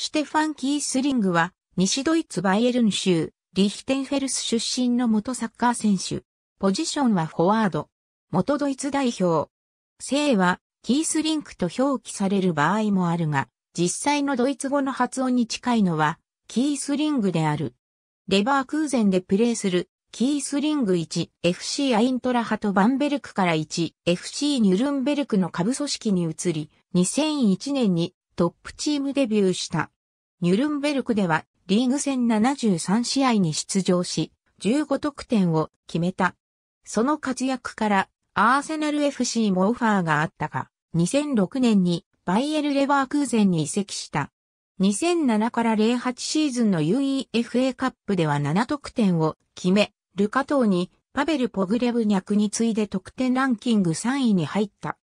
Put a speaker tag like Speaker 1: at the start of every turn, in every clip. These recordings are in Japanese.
Speaker 1: ステファン・キースリングは、西ドイツバイエルン州、リヒテンフェルス出身の元サッカー選手。ポジションはフォワード。元ドイツ代表。姓は、キースリンクと表記される場合もあるが、実際のドイツ語の発音に近いのは、キースリングである。レバークーゼンでプレーする、キースリング1、FC アイントラハトバンベルクから1、FC ニュルンベルクの下部組織に移り、2001年にトップチームデビューした。ニュルンベルクではリーグ戦73試合に出場し、15得点を決めた。その活躍からアーセナル FC もオファーがあったが、2006年にバイエル・レバークーゼンに移籍した。2007から08シーズンの UEFA カップでは7得点を決め、ルカ島にパベル・ポグレブニャクに次いで得点ランキング3位に入った。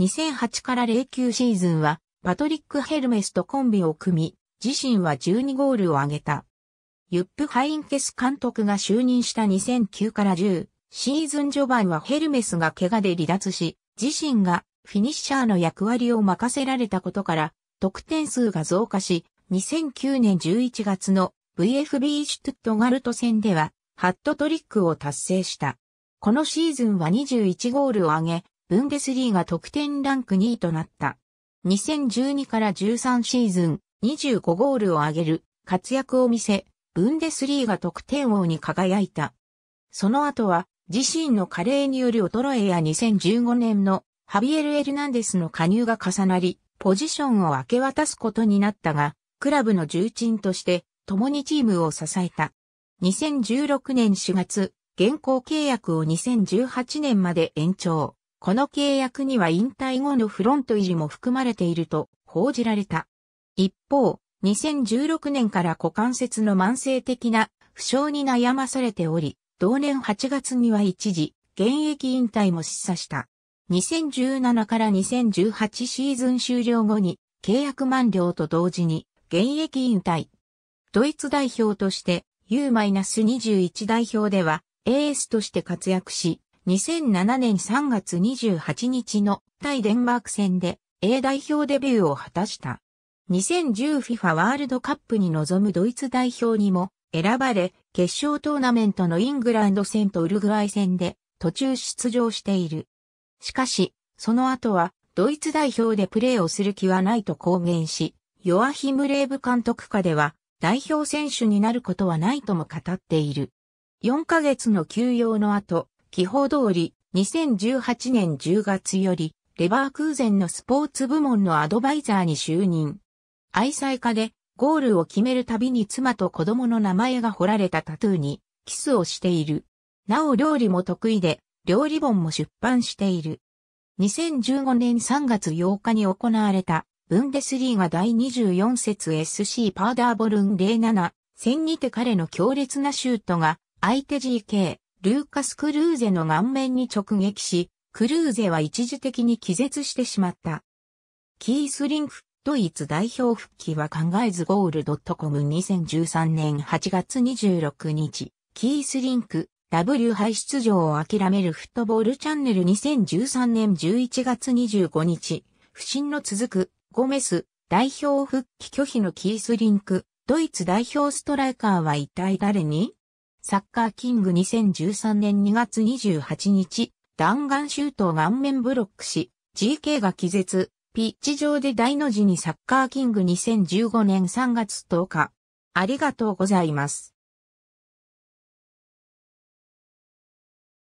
Speaker 1: 2008から09シーズンはパトリック・ヘルメスとコンビを組み、自身は12ゴールを挙げた。ユップ・ハインケス監督が就任した2009から10、シーズン序盤はヘルメスが怪我で離脱し、自身がフィニッシャーの役割を任せられたことから、得点数が増加し、2009年11月の VFB シュトゥットガルト戦では、ハットトリックを達成した。このシーズンは21ゴールを挙げ、ブンデスリーが得点ランク2位となった。2012から13シーズン25ゴールを挙げる活躍を見せ、ブンデスリーが得点王に輝いた。その後は自身の加齢による衰えや2015年のハビエル・エルナンデスの加入が重なり、ポジションを明け渡すことになったが、クラブの重鎮として共にチームを支えた。2016年4月、現行契約を2018年まで延長。この契約には引退後のフロント維持も含まれていると報じられた。一方、2016年から股関節の慢性的な負傷に悩まされており、同年8月には一時、現役引退も示唆した。2017から2018シーズン終了後に契約満了と同時に現役引退。ドイツ代表として U-21 代表ではエースとして活躍し、2007年3月28日の対デンマーク戦で A 代表デビューを果たした。2010FIFA ワールドカップに臨むドイツ代表にも選ばれ、決勝トーナメントのイングランド戦とウルグアイ戦で途中出場している。しかし、その後はドイツ代表でプレーをする気はないと公言し、ヨアヒム・レーブ監督下では代表選手になることはないとも語っている。4ヶ月の休養の後、記報通り、2018年10月より、レバークーゼンのスポーツ部門のアドバイザーに就任。愛妻家で、ゴールを決めるたびに妻と子供の名前が彫られたタトゥーに、キスをしている。なお料理も得意で、料理本も出版している。2015年3月8日に行われた、ブンデスリーガ第24節 SC パーダーボルン07戦にて彼の強烈なシュートが、相手 GK、ルーカス・クルーゼの顔面に直撃し、クルーゼは一時的に気絶してしまった。キースリンク、ドイツ代表復帰は考えずゴールドットコム2013年8月26日、キースリンク、W 杯出場を諦めるフットボールチャンネル2013年11月25日、不審の続く、ゴメス、代表復帰拒否のキースリンク、ドイツ代表ストライカーは一体誰にサッカーキング2013年2月28日、弾丸シュートを顔面ブロックし、GK が気絶、ピッチ上で大の字にサッカーキング2015年3月10日。ありがとうございます。